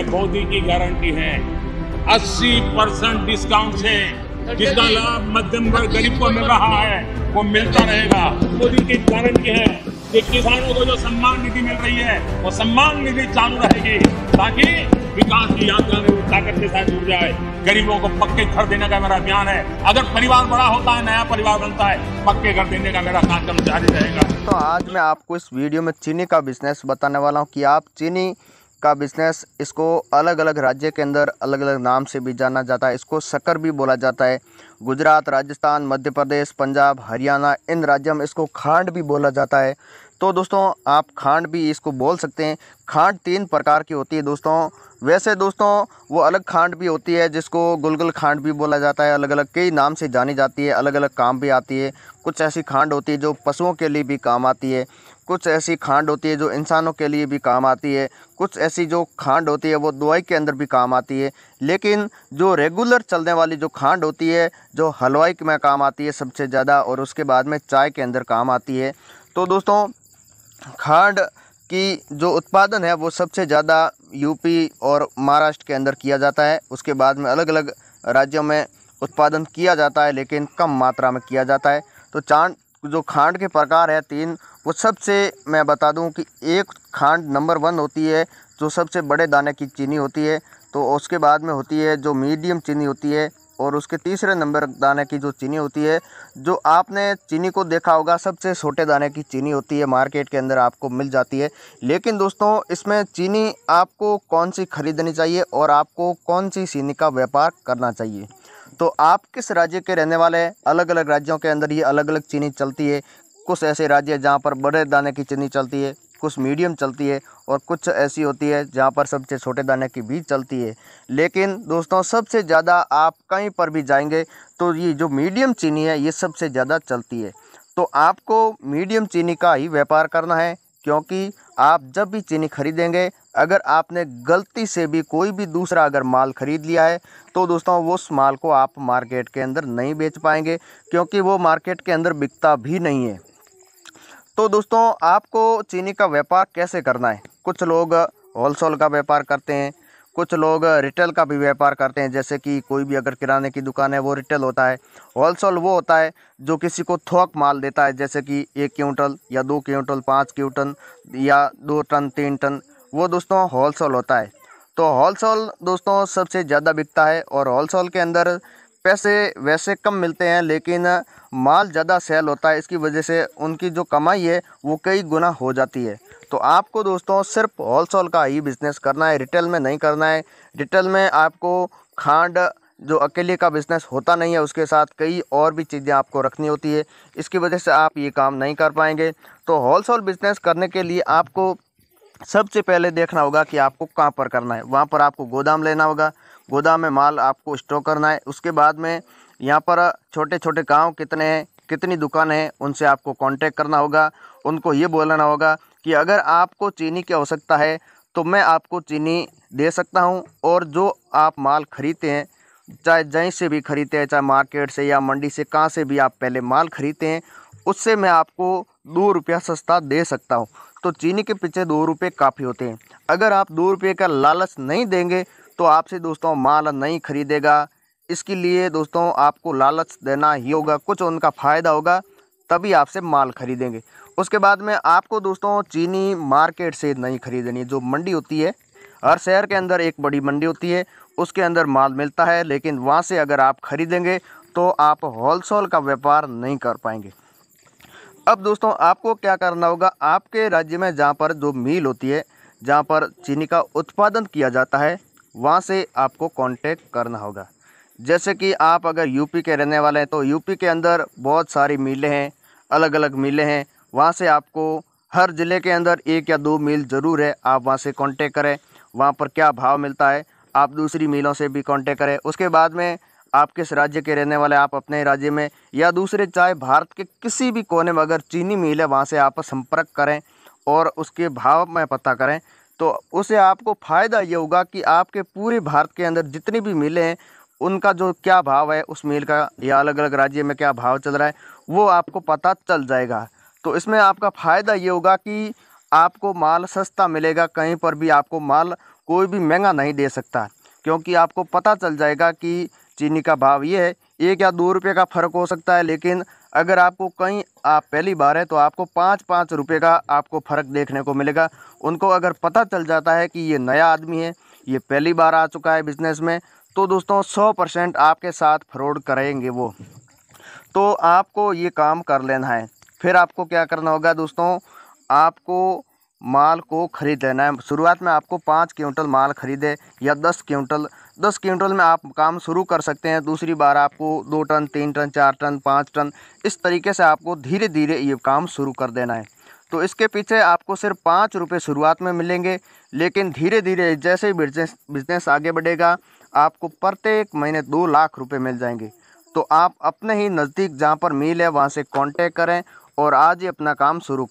मोदी की गारंटी है 80 percent discount से जितना लाभ मध्यम वर्ग गरीब को मिल रहा है वो मिलता रहेगा मोदी की गारंटी है कि किसानों को जो सम्मान निधि मिल रही है वो सम्मान निधि चालू रहेगी ताकि विकास की यात्रा में ताकत के साथ जुड़ जाए गरीबों को पक्के घर देने का मेरा अभियान है अगर परिवार बड़ा होता है नया परिवार बनता है पक्के घर देने का मेरा कार्यक्रम जारी रहेगा तो आज मैं आपको इस वीडियो में चीनी का बिजनेस बताने वाला हूँ की आप चीनी का बिजनेस इसको अलग अलग राज्य के अंदर अलग अलग नाम से भी जाना जाता है इसको शक्कर भी बोला जाता है गुजरात राजस्थान मध्य प्रदेश पंजाब हरियाणा इन राज्यों में इसको खांड भी बोला जाता है तो दोस्तों आप खांड भी इसको बोल सकते हैं खांड तीन प्रकार की होती है दोस्तों वैसे दोस्तों वो अलग खांड भी होती है जिसको गुलगुल खांड भी बोला जाता है अलग अलग कई नाम से जानी जाती है अलग अलग काम भी आती है कुछ ऐसी खांड होती है जो पशुओं के लिए भी काम आती है कुछ ऐसी खांड होती है जो इंसानों के लिए भी काम आती है कुछ ऐसी जो खांड होती है वो दवाई के अंदर भी काम आती है लेकिन जो रेगुलर चलने वाली जो खांड होती है जो हलवाई में काम आती है सबसे ज़्यादा और उसके बाद में चाय के अंदर काम आती है तो दोस्तों खांड की जो उत्पादन है वो सबसे ज़्यादा यूपी और महाराष्ट्र के अंदर किया जाता है उसके बाद में अलग अलग राज्यों में उत्पादन किया जाता है लेकिन कम मात्रा में किया जाता है तो चांद जो खांड के प्रकार है तीन वो सबसे मैं बता दूं कि एक खांड नंबर वन होती है जो सबसे बड़े दाने की चीनी होती है तो उसके बाद में होती है जो मीडियम चीनी होती है और उसके तीसरे नंबर दाने की जो चीनी होती है जो आपने चीनी को देखा होगा सबसे छोटे दाने की चीनी होती है मार्केट के अंदर आपको मिल जाती है लेकिन दोस्तों इसमें चीनी आपको कौन सी खरीदनी चाहिए और आपको कौन सी चीनी का व्यापार करना चाहिए तो आप किस राज्य के रहने वाले हैं अलग अलग राज्यों के अंदर ये अलग अलग चीनी चलती है कुछ ऐसे राज्य जहाँ पर बड़े दाने की चीनी चलती है कुछ मीडियम चलती है और कुछ ऐसी होती है जहाँ पर सबसे छोटे दाने की बीज चलती है लेकिन दोस्तों सबसे ज़्यादा आप कहीं पर भी जाएंगे तो ये जो मीडियम चीनी है ये सबसे ज़्यादा चलती है तो आपको मीडियम चीनी का ही व्यापार करना है क्योंकि आप जब भी चीनी खरीदेंगे अगर आपने गलती से भी कोई भी दूसरा अगर माल ख़रीद लिया है तो दोस्तों वो उस माल को आप मार्केट के अंदर नहीं बेच पाएंगे क्योंकि वो मार्केट के अंदर बिकता भी नहीं है तो दोस्तों आपको चीनी का व्यापार कैसे करना है कुछ लोग होलसेल का व्यापार करते हैं कुछ लोग रिटेल का भी व्यापार करते हैं जैसे कि कोई भी अगर किराने की दुकान है वो रिटेल होता है होलसेल वो होता है जो किसी को थोक माल देता है जैसे कि एक क्विंटल या दो क्विंटल पाँच क्विंटल या दो टन तीन टन वो दोस्तों होलसेल होता है तो होलसेल दोस्तों सबसे ज़्यादा बिकता है और होलसेल के अंदर पैसे वैसे कम मिलते हैं लेकिन माल ज़्यादा सेल होता है इसकी वजह से उनकी जो कमाई है वो कई गुना हो जाती है तो आपको दोस्तों सिर्फ होलसेल का ही बिज़नेस करना है रिटेल में नहीं करना है रिटेल में आपको खांड जो अकेले का बिज़नेस होता नहीं है उसके साथ कई और भी चीज़ें आपको रखनी होती है इसकी वजह से आप ये काम नहीं कर पाएंगे तो होलसेल बिज़नेस करने के लिए आपको सबसे पहले देखना होगा कि आपको कहाँ पर करना है वहाँ पर आपको गोदाम लेना होगा गोदाम में माल आपको स्टोर करना है उसके बाद में यहाँ पर छोटे छोटे गाँव कितने हैं कितनी दुकान है उनसे आपको कांटेक्ट करना होगा उनको ये बोलना होगा कि अगर आपको चीनी की आवश्यकता है तो मैं आपको चीनी दे सकता हूँ और जो आप माल खरीदते हैं चाहे जहीं से भी खरीदते हैं चाहे मार्केट से या मंडी से कहाँ से भी आप पहले माल खरीदते हैं उससे मैं आपको दो रुपया सस्ता दे सकता हूँ तो चीनी के पीछे दो रुपये काफ़ी होते हैं अगर आप दो रुपये का लालच नहीं देंगे तो आपसे दोस्तों माल नहीं खरीदेगा इसके लिए दोस्तों आपको लालच देना ही होगा कुछ उनका फ़ायदा होगा तभी आपसे माल खरीदेंगे उसके बाद में आपको दोस्तों चीनी मार्केट से नहीं खरीदनी जो मंडी होती है हर शहर के अंदर एक बड़ी मंडी होती है उसके अंदर माल मिलता है लेकिन वहाँ से अगर आप खरीदेंगे तो आप होलसेल का व्यापार नहीं कर पाएंगे अब दोस्तों आपको क्या करना होगा आपके राज्य में जहाँ पर जो मील होती है जहाँ पर चीनी का उत्पादन किया जाता है वहाँ से आपको कांटेक्ट करना होगा जैसे कि आप अगर यूपी के रहने वाले हैं तो यूपी के अंदर बहुत सारी मिले हैं अलग अलग मिले हैं वहाँ से आपको हर ज़िले के अंदर एक या दो मिल ज़रूर है आप वहाँ से कांटेक्ट करें वहाँ पर क्या भाव मिलता है आप दूसरी मिलों से भी कांटेक्ट करें उसके बाद में आप किस राज्य के रहने वाले आप अपने राज्य में या दूसरे चाहे भारत के किसी भी कोने में अगर चीनी मिल है वहाँ से आप संपर्क करें और उसके भाव में पता करें तो उससे आपको फ़ायदा ये होगा कि आपके पूरे भारत के अंदर जितनी भी मिले हैं उनका जो क्या भाव है उस मील का या अलग अलग राज्य में क्या भाव चल रहा है वो आपको पता चल जाएगा तो इसमें आपका फ़ायदा ये होगा कि आपको माल सस्ता मिलेगा कहीं पर भी आपको माल कोई भी महंगा नहीं दे सकता क्योंकि आपको पता चल जाएगा कि चीनी का भाव ये है एक या दो रुपये का फ़र्क हो सकता है लेकिन अगर आपको कहीं आप पहली बार है तो आपको पाँच पाँच रुपये का आपको फ़र्क देखने को मिलेगा उनको अगर पता चल जाता है कि ये नया आदमी है ये पहली बार आ चुका है बिज़नेस में तो दोस्तों सौ परसेंट आपके साथ फ्रॉड करेंगे वो तो आपको ये काम कर लेना है फिर आपको क्या करना होगा दोस्तों आपको माल को ख़रीद लेना है शुरुआत में आपको पाँच क्विंटल माल ख़रीदे या दस क्विंटल दस क्विंटल में आप काम शुरू कर सकते हैं दूसरी बार आपको दो टन तीन टन चार टन पाँच टन इस तरीके से आपको धीरे धीरे ये काम शुरू कर देना है तो इसके पीछे आपको सिर्फ पाँच रुपये शुरुआत में मिलेंगे लेकिन धीरे धीरे जैसे ही बिजनेस बिजनेस आगे बढ़ेगा आपको प्रत्येक महीने दो लाख रुपये मिल जाएंगे तो आप अपने ही नज़दीक जहाँ पर मिल है वहाँ से कॉन्टेक्ट करें और आज ही अपना काम शुरू